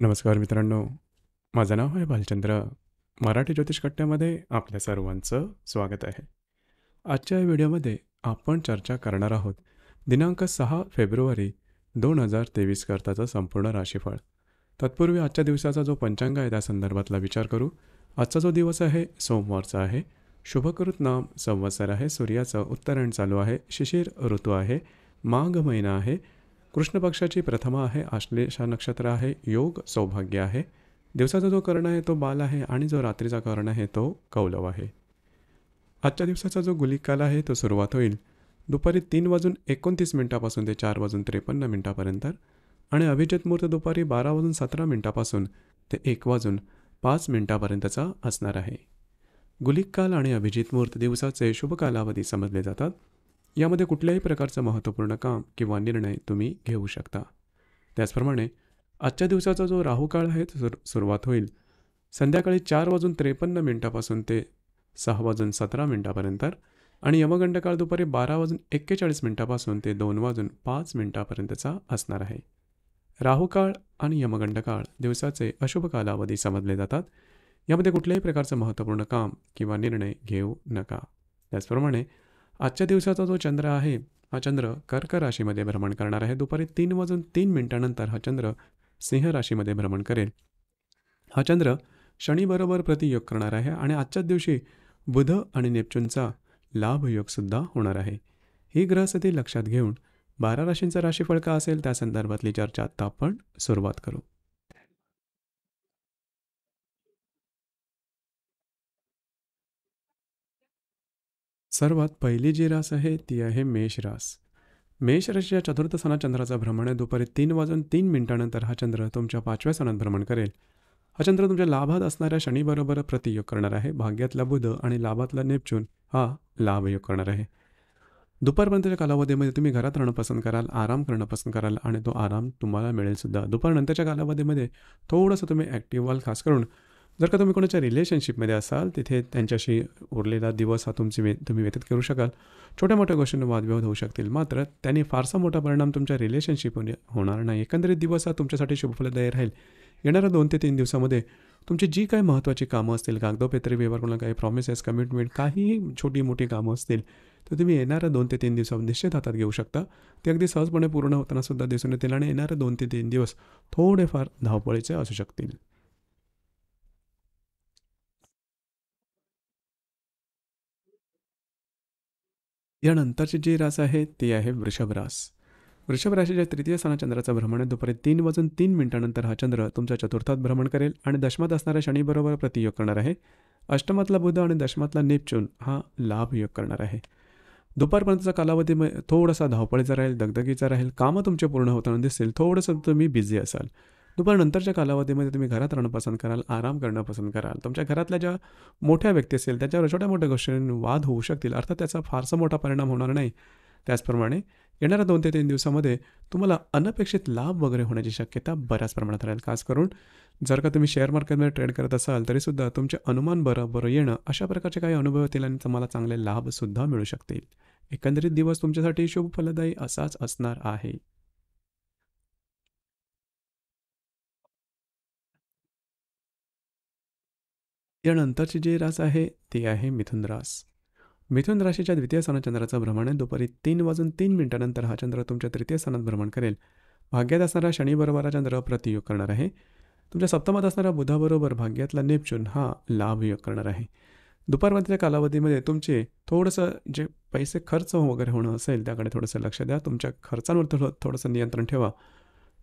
नमस्कार मित्रांनो माझं नाव आहे भालचंद्र मराठी ज्योतिष कट्ट्यामध्ये आपल्या सर्वांचं स्वागत आहे आजच्या या व्हिडिओमध्ये आपण चर्चा करणार आहोत दिनांक सहा फेब्रुवारी दोन हजार तेवीस करताचं संपूर्ण राशीफळ तत्पूर्वी आजच्या दिवसाचा जो पंचांग आहे त्या संदर्भातला विचार करू आजचा जो दिवस आहे सोमवारचा आहे शुभकृत नाम संवत्सर आहे सूर्याचं उत्तरायण चालू आहे शिशिर ऋतू आहे माघ महिना आहे कृष्ण पक्षाची प्रथमा आहे आश्लेषा नक्षत्र आहे योग सौभाग्य आहे दिवसाचा जो कर्ण आहे तो बाल आहे आणि जो रात्रीचा कर्ण आहे तो कौलव आहे आजच्या दिवसाचा जो गुलिकाल आहे तो सुरुवात होईल दुपारी तीन वाजून एकोणतीस मिनिटापासून ते चार वाजून त्रेपन्न मिनिटापर्यंत आणि अभिजित मुहूर्त दुपारी बारा वाजून सतरा मिनिटापासून ते एक वाजून पाच मिनिटापर्यंतचा असणार आहे गुलिक काल आणि अभिजित मुहूर्त दिवसाचे शुभ कालावधी समजले जातात यामध्ये कुठल्याही प्रकारचं महत्त्वपूर्ण काम किंवा निर्णय तुम्ही घेऊ शकता त्याचप्रमाणे आजच्या दिवसाचा जो राहुकाळ आहे सुर सुरुवात होईल संध्याकाळी चार वाजून त्रेपन्न मिनिटापासून ते सहा वाजून सतरा मिनटापर्यंत आणि यमगंडकाळ दुपारी बारा वाजून एक्केचाळीस मिनिटापासून ते दोन वाजून पाच मिनिटापर्यंतचा असणार आहे राहुकाळ आणि यमगंडकाळ दिवसाचे अशुभ कालावधी समजले जातात यामध्ये कुठल्याही प्रकारचं महत्त्वपूर्ण काम किंवा निर्णय घेऊ नका त्याचप्रमाणे आजच्या दिवसाचा जो चंद्र आहे हा चंद्र कर्क राशीमध्ये भ्रमण करणार आहे दुपारी तीन वाजून तीन मिनिटानंतर हा चंद्र सिंह राशीमध्ये भ्रमण करेल हा चंद्र शनीबरोबर प्रतियोग करणार आहे आणि आजच्याच दिवशी बुध आणि नेपच्यूनचा लाभयोगसुद्धा होणार आहे ही ग्रहस्थिती लक्षात घेऊन बारा राशींचा राशीफळ का असेल त्या संदर्भातली चर्चा आत्ता आपण सुरुवात करू सर्वात पहिली जी रास आहे ती आहे मेष रास मेष राशीच्या चतुर्थ सणा चंद्राचा भ्रमण आहे दुपारी तीन वाजून तीन मिनिटानंतर हा चंद्र तुमच्या पाचव्या सणात भ्रमण करेल हा चंद्र तुमच्या लाभात असणाऱ्या शनीबरोबर प्रतियोग करणार आहे भाग्यातला बुध आणि लाभातला नेपच्यून हा लाभयोग करणार आहे दुपारपर्यंतच्या कालावधीमध्ये तुम्ही घरात राहणं पसंत कराल आराम करणं पसंत कराल आणि तो आराम तुम्हाला मिळेलसुद्धा दुपारनंतरच्या कालावधीमध्ये थोडंसं तुम्ही ॲक्टिव्ह व्हाल खास करून जर का तुम्ही कोणाच्या रिलेशनशिपमध्ये असाल तिथे त्यांच्याशी उरलेला दिवस हा तुमची वे तुम्ही व्यतीत करू शकाल छोट्या मोठ्या गोष्टींना वादविवाद होऊ शकतील मात्र त्यांनी फारसा मोठा परिणाम तुमच्या रिलेशनशिपवर होणार नाही एकंदरीत दिवस हा तुमच्यासाठी शुभफलदायी राहील येणाऱ्या दोन ते तीन दिवसामध्ये तुमची जी काही महत्त्वाची कामं असतील कागदोपत्री व्यवहार कोणाला काही प्रॉमिसेस कमिटमेंट काहीही छोटी मोठी कामं असतील तर तुम्ही येणाऱ्या दोन ते तीन दिवसात निश्चित हातात घेऊ शकता ते अगदी सहजपणे पूर्ण होताना सुद्धा दिसून येतील आणि येणारे दोन ते तीन दिवस थोडेफार धावपळीचे असू शकतील यानंतरचे जे रास आहे ते आहे वृषभ रास वृषभ राशीच्या तृतीय स्थाना चंद्राचा भ्रमण दुपारी तीन वाजून तीन मिनिटानंतर हा चंद्र तुमच्या चतुर्थात भ्रमण करेल आणि दशमात असणाऱ्या शनीबरोबर प्रतियोग करणार आहे अष्टमातला बुध आणि दशमातला नेपच्यून हा लाभ योग करणार आहे दुपारपर्यंतचा कालावधी थोडासा धावपळीचा राहील दगदगीचा राहील कामं तुमचे पूर्ण होताना दिसतील थोडंसं तुम्ही बिझी असाल नंतरच्या कालावधीमध्ये तुम्ही घरात राहणं पसंत कराल आराम करणं पसंत कराल तुमच्या घरातल्या ज्या मोठ्या व्यक्ती असेल त्याच्यावर छोट्या मोठ्या गोष्टींनी वाद होऊ शकतील अर्थात त्याचा फारसा मोठा परिणाम होणार नाही त्याचप्रमाणे येणाऱ्या दोन ते तीन दिवसामध्ये तुम्हाला अनपेक्षित लाभ वगैरे होण्याची शक्यता बऱ्याच प्रमाणात राहील खास करून जर का तुम्ही शेअर मार्केटमध्ये ट्रेड करत असाल तरीसुद्धा तुमचे अनुमान बरोबर येणं अशा प्रकारचे काही अनुभव येतील आणि तुम्हाला चांगले लाभसुद्धा मिळू शकतील एकंदरीत दिवस तुमच्यासाठी शुभ फलदायी असाच असणार आहे यानंतरची जी रास आहे ती आहे मिथुन रास मिथुन राशीच्या द्वितीय स्थानात चंद्राचं भ्रमण आहे दुपारी तीन वाजून तीन मिनिटानंतर हा चंद्र तुमच्या तृतीय स्थानात भ्रमण करेल भाग्यात असणारा शनीबरोबर चंद्र प्रतियोग करणार आहे तुमच्या सप्तमात असणारा बुधाबरोबर भाग्यातला नेपच्यून हा लाभ योग करणार आहे दुपारमधल्या कालावधीमध्ये तुमचे थोडंसं जे पैसे खर्च वगैरे होणं असेल त्याकडे थोडंसं लक्ष द्या तुमच्या खर्चांवर थोडं थोडंसं नियंत्रण ठेवा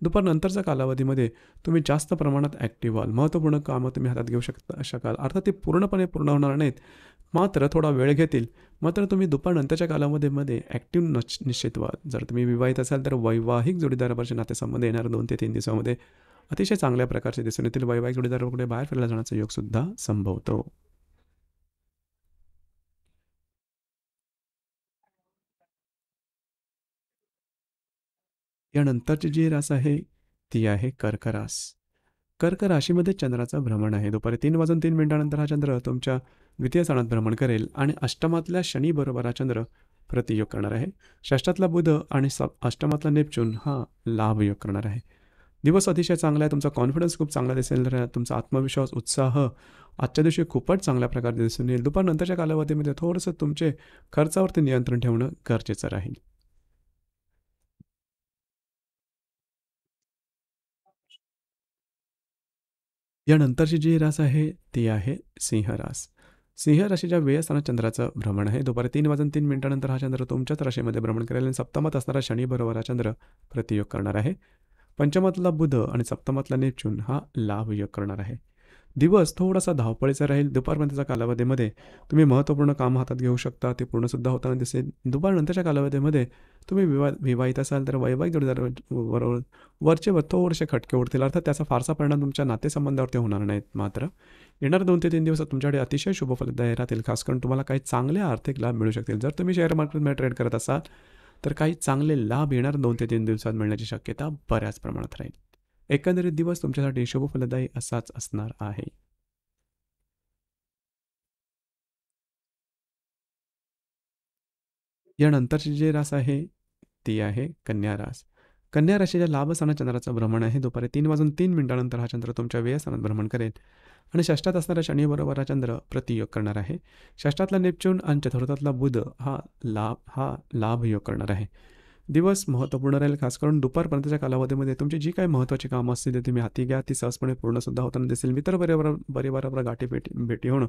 दुपारनंतरच्या कालावधीमध्ये तुम्ही जास्त प्रमाणात ॲक्टिव्ह व्हाल महत्त्वपूर्ण कामं तुम्ही हातात घेऊ शकता शकाल अर्थात ते पूर्णपणे पूर्ण होणार नाहीत मात्र थोडा वेळ घेतील मात्र तुम्ही दुपारनंतरच्या कालामध्ये मध्ये ॲक्टिव्ह नच निश्चित व्हाल जर तुम्ही विवाहित असाल तर वैवाहिक जोडीदारापासून नातेसंबंध येणार दोन ते तीन दिवसामध्ये अतिशय चांगल्या प्रकारचे दिसून येतील वैवाहिक जोडीदारापुढे बाहेर फिरला जाण्याचा योगसुद्धा संभवतो यानंतरची जी रास आहे ती आहे कर्क रास कर्क राशीमध्ये चंद्राचं भ्रमण आहे दुपारी तीन वाजून तीन मिनिटानंतर हा चंद्र तुमच्या द्वितीय स्थानात भ्रमण करेल आणि अष्टमातल्या शनीबरोबर हा चंद्र प्रतियोग करणार आहे षष्टातला बुध आणि स अष्टमातला नेपच्यून हा लाभ योग करणार आहे दिवस अतिशय चांगला आहे तुमचा कॉन्फिडन्स खूप चांगला दिसेल तुमचा आत्मविश्वास उत्साह आजच्या दिवशी खूपच चांगल्या प्रकारे दिसून येईल दुपारनंतरच्या कालावधीमध्ये थोडंसं तुमचे खर्चावरती नियंत्रण ठेवणं गरजेचं राहील यानंतरची जी रास आहे ती आहे सिंहरास सिंह राशीच्या असताना चंद्राचं भ्रमण आहे दुपारी तीन वाजून तीन मिनिटानंतर हा चंद्र तुमच्याच राशीमध्ये भ्रमण करेल आणि सप्तमात असणारा शनी बरोबर हा चंद्र प्रतियोग करणार आहे पंचमातला बुध आणि सप्तमातला नेपच्यून हा लाभ योग करणार आहे दिवस थोडासा धावपळीचा राहील दुपारपर्यंतच्या कालावधीमध्ये तुम्ही महत्त्वपूर्ण काम हातात घेऊ शकता ते पूर्णसुद्धा होताना दिसेल दुपारनंतरच्या कालावधीमध्ये तुम्ही विवा विवाहित असाल तर वैवाहिक जोडीदार बरोबर वर थोडेसे खटके उडतील अर्थात त्याचा फारसा परिणाम तुमच्या नातेसंबंधावरती होणार नाहीत मात्र येणार दोन ते तीन दिवसात तुमच्याकडे अतिशय शुभफलदायी राहतील खास करून तुम्हाला काही चांगले आर्थिक लाभ मिळू शकतील जर तुम्ही शेअर मार्केटमध्ये ट्रेड करत असाल तर काही चांगले लाभ येणार दोन ते तीन दिवसात मिळण्याची शक्यता बऱ्याच प्रमाणात राहील एकंदरीत दिवस तुमच्यासाठी शुभ फलदायी असाच असणार आहे यानंतरची जे रास आहे ती आहे कन्या रास कन्या राशीच्या लाभस्थानात चंद्राचं भ्रमण आहे दुपारी तीन वाजून तीन मिनिटानंतर हा चंद्र तुमच्या व्ययस्थानात भ्रमण करेल आणि षष्टात असणाऱ्या शनीबरोबर हा चंद्र प्रतियोग करणार आहे षष्टातला नेपच्यून आणि चतुर्थातला बुध हा लाभ हा लाभयोग करणार आहे दिवस महत्त्वपूर्ण राहील खास करून दुपारपर्यंतच्या कालावधीमध्ये तुमची जी काही महत्त्वाची कामं असतील ते तुम्ही हाती घ्या ती सहजपणे पूर्णसुद्धा होताना दिसेल मित्र परिवार परिवारावर गाठी भेटी भेटी होणं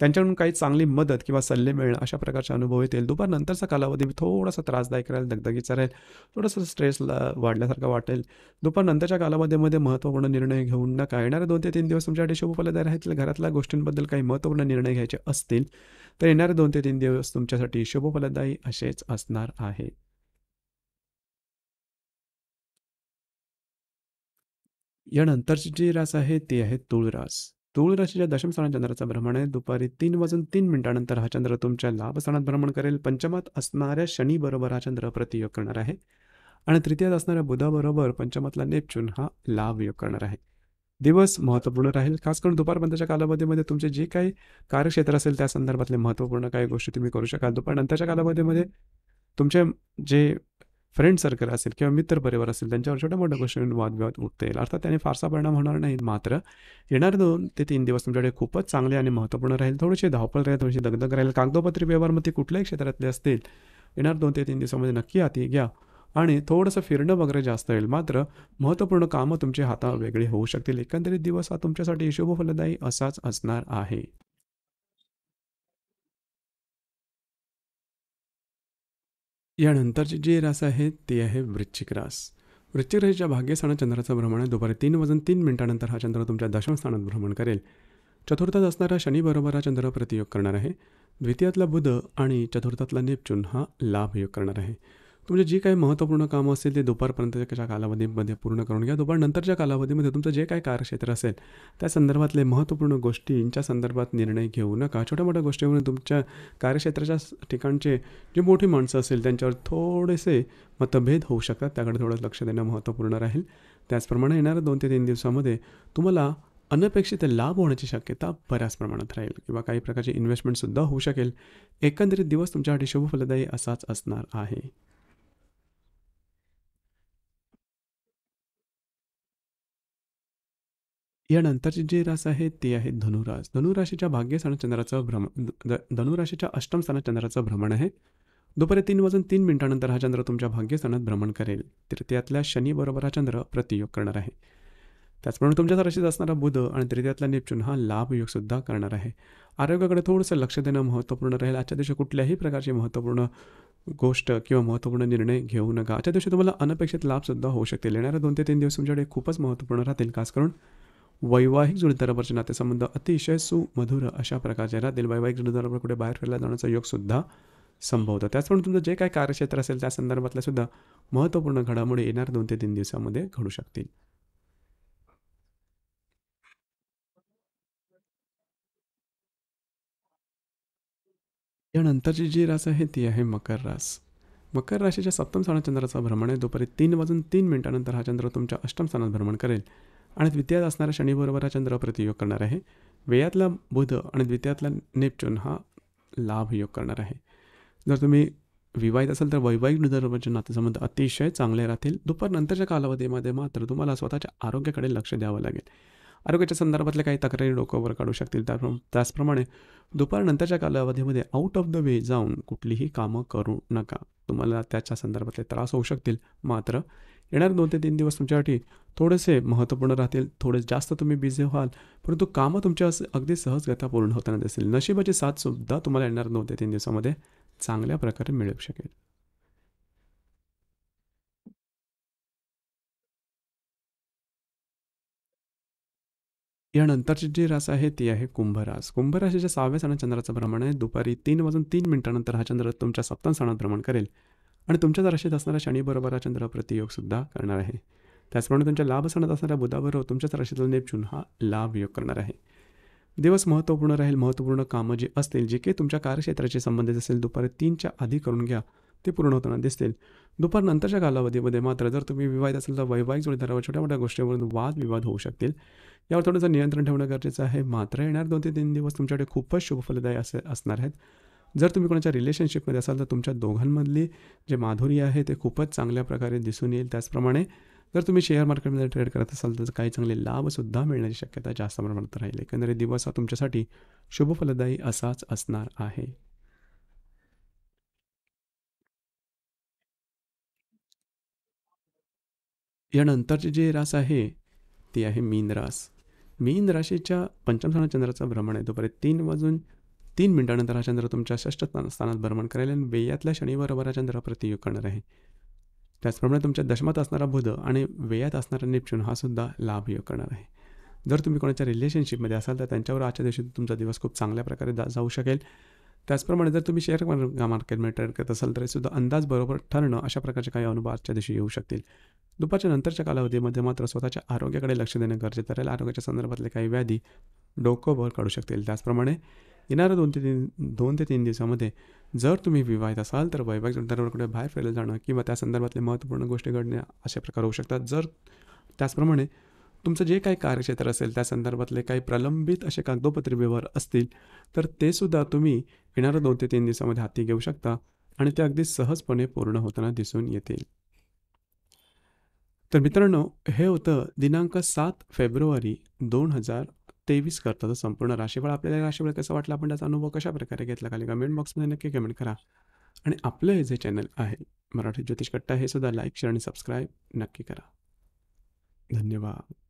त्यांच्याकडून काही चांगली मदत किंवा सल्ले मिळणं अशा प्रकारचे अनुभव येतील दुपारनंतरचा कालावधी थोडासा त्रासदायक राहील दगदगीचा राहील थोडंसं स्ट्रेस वाढल्यासारखं वाटेल दुपारनंतरच्या कालावधीमध्ये महत्त्वपूर्ण निर्णय घेऊन नका येणारे दोन ते तीन दिवस तुमच्यासाठी शुभफलदायी राहतील घरातल्या गोष्टींबद्दल काही महत्त्वपूर्ण निर्णय घ्यायचे असतील तर येणारे दोन ते तीन दिवस तुमच्यासाठी शुभफलदायी असेच असणार आहे यानंतरची जी रास आहे ती आहे तुळरास रास तूळ राशीच्या दशम चंद्राचा भ्रमण आहे दुपारी तीन वाजून तीन मिनिटानंतर हा चंद्र तुमच्या लाभ स्थानात भ्रमण करेल पंचमात असणाऱ्या शनीबरोबर हा चंद्र प्रतियोग करणार आहे आणि तृतीयात असणाऱ्या बुधाबरोबर पंचमातला नेपच्यून हा लाभ योग करणार आहे दिवस महत्त्वपूर्ण राहील खास करून दुपारपर्यंतच्या कालावधीमध्ये तुमचे जे काही कार्यक्षेत्र असेल त्या संदर्भातले महत्त्वपूर्ण काही गोष्टी तुम्ही करू शकाल दुपारनंतरच्या कालावधीमध्ये तुमचे जे फ्रेंड सर्कल असेल किंवा मित्र परिवार असेल त्यांच्यावर छोट्या मोठ्या गोष्टी वादविवाद उठता येईल अर्थात त्याने फारसा परिणाम होणार नाही मात्र येणार दोन ते तीन दिवस तुमच्याकडे खूपच चांगले आणि महत्त्वपूर्ण राहील थोडेसे धावपळ राहील थोडीशी दगदग राहील कागदोपत्री व्यवहार मग ते कुठल्याही क्षेत्रातले असतील येणार दोन ते तीन दिवसामध्ये नक्की हाती घ्या आणि थोडंसं फिरणं वगैरे जास्त येईल मात्र महत्त्वपूर्ण कामं तुमच्या हातावर वेगळी होऊ शकतील एकंदरीत दिवस हा तुमच्यासाठी शुभफलदायी असाच असणार आहे यानंतरचे जे रास आहे ते आहे वृश्चिक रास वृश्चिक राशीच्या भाग्यस्थानात चंद्राचं भ्रमण आहे दुपारी तीन वाजून तीन मिनिटानंतर हा चंद्र तुमच्या दशमस्थानात भ्रमण करेल चतुर्थात असणारा शनीबरोबर हा चंद्र प्रतियोग करणार आहे द्वितीयातला बुध आणि चतुर्थातला नेपच्यून हा लाभ योग करणार आहे तुमचे जे काही महत्त्वपूर्ण कामं असेल ते दुपारपर्यंतच्या कालावधीमध्ये पूर्ण करून घ्या दुपारनंतरच्या कालावधीमध्ये तुमचं जे काही कार्यक्षेत्र असेल त्या संदर्भातले महत्त्वपूर्ण गोष्टींच्या संदर्भात निर्णय घेऊ नका छोट्या मोठ्या गोष्टीवरून तुमच्या कार्यक्षेत्राच्या ठिकाणचे जे मोठी माणसं असेल त्यांच्यावर थोडेसे मतभेद होऊ शकतात त्याकडे थोडं लक्ष देणं महत्त्वपूर्ण राहील त्याचप्रमाणे येणाऱ्या दोन ते तीन दिवसामध्ये तुम्हाला अनपेक्षित लाभ होण्याची शक्यता बऱ्याच प्रमाणात राहील किंवा काही प्रकारची इन्व्हेस्टमेंटसुद्धा होऊ शकेल एकंदरीत दिवस तुमच्यासाठी शुभफलदायी असाच असणार आहे यानंतरची जे रास आहेत ते आहेत धनुरास धनुराशीच्या भाग्यस्थानात चंद्राचं भ्रमण धनुराशीच्या अष्टम स्थानात चंद्राचं भ्रमण आहे दुपारी तीन वाजून तीन मिनिटानंतर हा चंद्र तुमच्या भाग्यस्थानात भ्रमण करेल तृतीयातल्या शनीबरोबर हा चंद्र प्रतियोग करणार आहे त्याचप्रमाणे तुमच्या राशीत असणारा बुध आणि तृतीयातला निपचून हा लाभयोगसुद्धा करणार आहे आरोग्याकडे थोडंसं लक्ष देणं महत्त्वपूर्ण राहील आजच्या दिवशी कुठल्याही प्रकारची महत्त्वपूर्ण गोष्ट किंवा महत्त्वपूर्ण निर्णय घेऊ नका आजच्या दिवशी तुम्हाला अनपेक्षित लाभसुद्धा होऊ शकतील येणाऱ्या दोन ते तीन दिवस तुमच्याकडे खूपच महत्त्वपूर्ण राहतील खास करून वैवाहिक जोडीदारावरचे नातेसंबंध अतिशय सुमधुर अशा प्रकारचे राहतील वैवाहिक जुळीदारावर कुठे बाहेर फिरला जाण्याचा योगसुद्धा संभवतं त्याचप्रमाणे तुमचं जे काही कार्यक्षेत्र असेल त्या संदर्भातल्या सुद्धा महत्त्वपूर्ण घडामोडी येणार दोन ते तीन दिवसामध्ये घडू शकतील यानंतरची जी रास आहे ती आहे मकर रास मकर राशीच्या सप्तम स्थानात चंद्राचा भ्रमण आहे दुपारी तीन वाजून तीन मिनिटानंतर हा चंद्र तुमच्या अष्टम स्थानात भ्रमण करेल आणि द्वितीयात असणारा शनीबरोबर हा चंद्र प्रतियोग करणार आहे वेयातला बुध आणि द्वितीयातला नेपच्यून हा लाभ योग करणार आहे जर तुम्ही विवाहित असाल तर वैवाहिक निधर्माचे नातेसंबंध अतिशय चांगले राहतील दुपारनंतरच्या कालावधीमध्ये मात्र तुम्हाला स्वतःच्या आरोग्याकडे लक्ष द्यावं लागेल आरोग्याच्या संदर्भातल्या काही तक्रारी डोक्यावर काढू शकतील त्या त्याचप्रमाणे दुपारनंतरच्या कालावधीमध्ये आउट ऑफ द वे जाऊन कुठलीही कामं करू नका तुम्हाला त्याच्या संदर्भातले त्रास होऊ शकतील मात्र येणार दोन ते तीन दिवस तुमच्यासाठी थोडेसे महत्त्वपूर्ण राहतील थोडे जास्त तुम्ही बिझी व्हाल परंतु कामं तुमच्या अगदी सहजगता पूर्ण होताना दिसेल नशिबाची साथसुद्धा तुम्हाला येणार नव्हते तीन दिवसामध्ये चांगल्या प्रकारे मिळू शकेल यानंतरची जी रास आहे ती आहे कुंभरास कुंभराशीच्या सहाव्या सणा चंद्राचं भ्रमण आहे दुपारी तीन वाजून तीन मिनिटानंतर हा चंद्र तुमच्या सप्तम सणात भ्रमण करेल आणि तुमच्या राशीत असणारा शनीबरोबर हा चंद्र प्रतियोगसुद्धा करणार आहे त्याचप्रमाणे तुमच्या लाभ सणात असणाऱ्या बुधाबरोबर तुमच्याच राशीतला नेपच्यून हा लाभ योग करणार आहे दिवस महत्त्वपूर्ण राहील महत्त्वपूर्ण कामं जे असतील जे काही तुमच्या कार्यक्षेत्राशी संबंधित असेल दुपारी तीनच्या आधी करून घ्या ते पूर्ण होताना दिसतील दुपारनंतरच्या कालावधीमध्ये मात्र जर तुम्ही विवाहित असेल तर वैवाहिक जोडीदारावर छोट्या मोठ्या गोष्टीवरून वादविवाद होऊ शकतील यावर थोडंसं नियंत्रण ठेवणं गरजेचं आहे मात्र येणार दोन ते तीन दिवस तुमच्याकडे खूपच शुभफलदायी असे असणार आहेत जर तुम्ही कोणाच्या रिलेशनशिपमध्ये असाल तर तुमच्या दोघांमधली जे माधुरी आहे ते खूपच चांगल्या प्रकारे दिसून येईल त्याचप्रमाणे जर तुम्ही शेअर मार्केटमध्ये ट्रेड करत असाल तर काही चांगले लाभसुद्धा मिळण्याची शक्यता जास्त प्रमाणात राहील एकंदरीत दिवस हा तुमच्यासाठी फलदायी असाच असणार आहे यानंतरची जी रास आहे ती आहे मीन रास मीन राशीच्या पंचम स्थानात चंद्राचं भ्रमण आहे दुपारी तीन वाजून तीन मिनिटानंतर हा चंद्र तुमच्या षष्ठ स्थानात भ्रमण करेल आणि बेयातल्या शनिवार चंद्र प्रतियोग करणार आहे त्याचप्रमाणे तुमच्या दशमात असणारा बुध आणि वेयात असणारा नेपच्यून हा सुद्धा लाभयोग करणार आहे जर तुम्ही कोणाच्या रिलेशनशिपमध्ये असाल तर त्यांच्यावर आजच्या दिवशी तुमचा दिवस खूप चांगल्या प्रकारे जाऊ शकेल त्याचप्रमाणे जर तुम्ही शेअर मार्केटमध्ये ट्रेड करत असाल तरीसुद्धा सुद्धा अंदाज बरोबर ठरणं अशा प्रकारचे काही अनुभव आजच्या दिवशी येऊ शकतील दुपारच्या नंतरच्या कालावधीमध्ये मात्र स्वतःच्या आरोग्याकडे लक्ष देणं गरजेचं राहील आरोग्याच्या संदर्भातले काही व्याधी डोकं काढू शकतील त्याचप्रमाणे येणाऱ्या दोन ते तीन दोन ते तीन दिवसामध्ये जर तुम्ही विवाहित असाल तर वैवाहिक संदर्भाकडे बाहेर फिरायला जाणं किंवा त्या संदर्भातले महत्त्वपूर्ण गोष्टी घडणे अशा प्रकार होऊ शकतात जर त्याचप्रमाणे तुमचं जे काही कार्यक्षेत्र असेल त्या संदर्भातले काही प्रलंबित असे कागदोपत्री व्यवहार असतील तर ते सुद्धा तुम्ही येणाऱ्या दोन ते तीन दिवसामध्ये हाती घेऊ शकता आणि ते अगदी सहजपणे पूर्ण होताना दिसून येतील तर मित्रांनो हे होतं दिनांक सात फेब्रुवारी दोन हजार तेवीस करता तो संपूर्ण राशीफळ आपल्याला राशीफळ कसं वाटलं आपण त्याचा अनुभव कशा घेतला खाली कमेंट बॉक्समध्ये नक्की कमेंट करा आणि आपलं हे जे चॅनल आहे मराठी ज्योतिष कट्टा हे सुद्धा लाईक शेअर आणि सबस्क्राईब नक्की करा धन्यवाद